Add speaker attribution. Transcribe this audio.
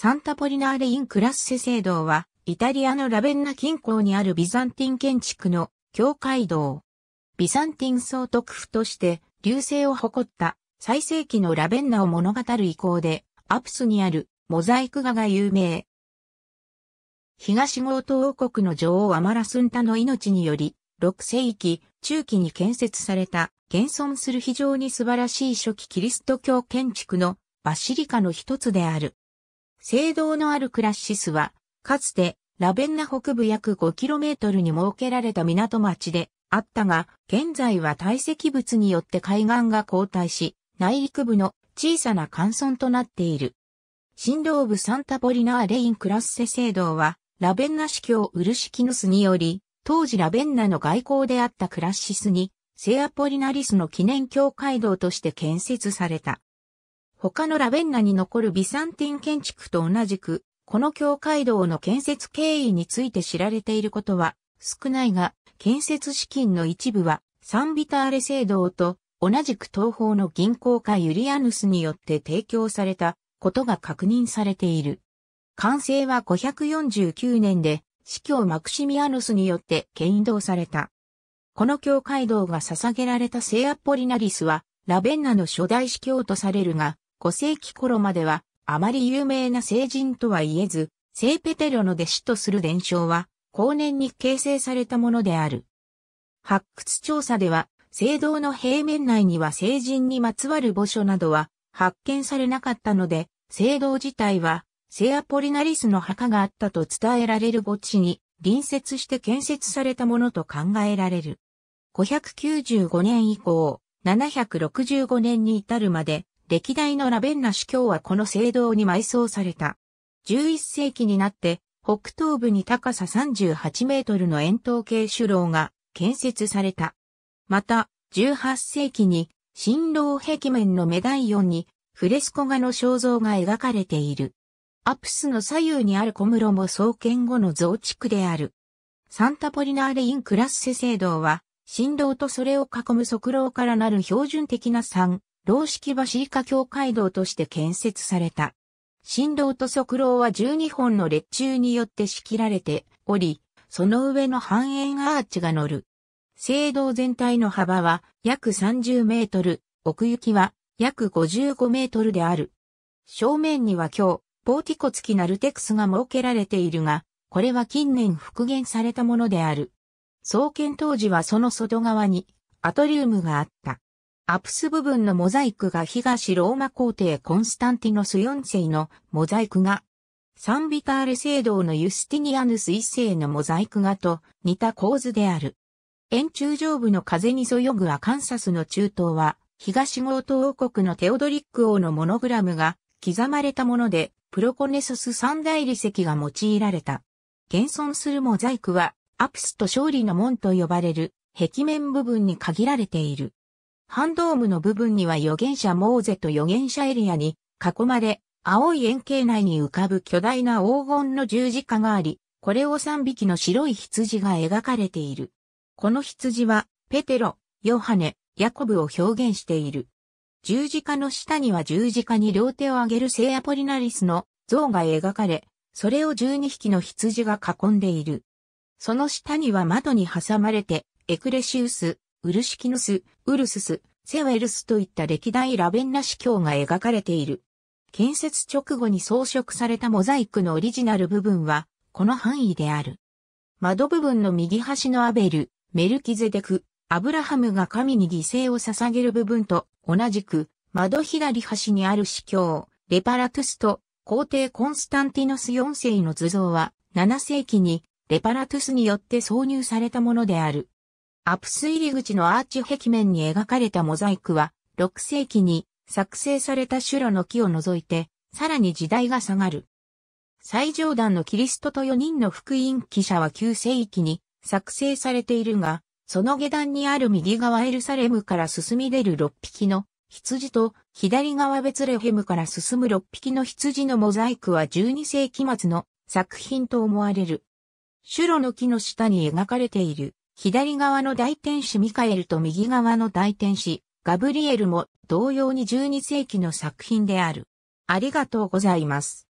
Speaker 1: サンタポリナーレ・イン・クラッセ聖堂は、イタリアのラベンナ近郊にあるビザンティン建築の教会堂。ビザンティン総督府として、流星を誇った最盛期のラベンナを物語る遺構で、アプスにあるモザイク画が有名。東ゴー王国の女王アマラスンタの命により、6世紀中期に建設された、現存する非常に素晴らしい初期キリスト教建築のバシリカの一つである。聖堂のあるクラッシスは、かつてラベンナ北部約 5km に設けられた港町であったが、現在は堆積物によって海岸が後退し、内陸部の小さな乾村となっている。新道部サンタポリナーレインクラッセ聖堂は、ラベンナ司教ウルシキヌスにより、当時ラベンナの外交であったクラッシスに、セアポリナリスの記念教会堂として建設された。他のラベンナに残るビサンティン建築と同じく、この教会堂の建設経緯について知られていることは少ないが、建設資金の一部はサンビターレ聖堂と同じく東方の銀行家ユリアヌスによって提供されたことが確認されている。完成は549年で、司教マクシミアヌスによって牽導された。この教会堂が捧げられた聖アポリナリスは、ラベンナの初代司教とされるが、5世紀頃までは、あまり有名な聖人とは言えず、聖ペテロの弟子とする伝承は、後年に形成されたものである。発掘調査では、聖堂の平面内には聖人にまつわる墓所などは発見されなかったので、聖堂自体は、聖アポリナリスの墓があったと伝えられる墓地に隣接して建設されたものと考えられる。595年以降、765年に至るまで歴代のラベンナ主教はこの聖堂に埋葬された。11世紀になって、北東部に高さ38メートルの円筒形主楼が建設された。また、18世紀に、新郎壁面のメダイオンに、フレスコ画の肖像が描かれている。アプスの左右にある小室も創建後の増築である。サンタポリナーレ・イン・クラッセ聖堂は、新郎とそれを囲む側楼からなる標準的な3老式橋以下境界道として建設された。新道と側廊は12本の列柱によって仕切られており、その上の半円アーチが乗る。聖堂全体の幅は約30メートル、奥行きは約55メートルである。正面には今日、ポーティコ付きナルテクスが設けられているが、これは近年復元されたものである。創建当時はその外側にアトリウムがあった。アプス部分のモザイクが東ローマ皇帝コンスタンティノス4世のモザイクが、サンビターレ聖堂のユスティニアヌス1世のモザイク画と似た構図である。円柱上部の風にそよぐアカンサスの中東は、東ゴ東王国のテオドリック王のモノグラムが刻まれたもので、プロコネソス三大理石が用いられた。現存するモザイクは、アプスと勝利の門と呼ばれる壁面部分に限られている。ハンドームの部分には預言者モーゼと預言者エリアに囲まれ、青い円形内に浮かぶ巨大な黄金の十字架があり、これを3匹の白い羊が描かれている。この羊は、ペテロ、ヨハネ、ヤコブを表現している。十字架の下には十字架に両手を上げる聖アポリナリスの像が描かれ、それを12匹の羊が囲んでいる。その下には窓に挟まれて、エクレシウス、ウルシキヌス、ウルスス、セウェルスといった歴代ラベンナ司教が描かれている。建設直後に装飾されたモザイクのオリジナル部分は、この範囲である。窓部分の右端のアベル、メルキゼデク、アブラハムが神に犠牲を捧げる部分と同じく、窓左端にある司教、レパラトゥスと皇帝コンスタンティノス4世の図像は、7世紀にレパラトゥスによって挿入されたものである。アプス入り口のアーチ壁面に描かれたモザイクは、6世紀に作成された修羅の木を除いて、さらに時代が下がる。最上段のキリストと4人の福音記者は9世紀に作成されているが、その下段にある右側エルサレムから進み出る6匹の羊と左側ベツレヘムから進む6匹の羊のモザイクは12世紀末の作品と思われる。シュロの木の下に描かれている左側の大天使ミカエルと右側の大天使ガブリエルも同様に12世紀の作品である。ありがとうございます。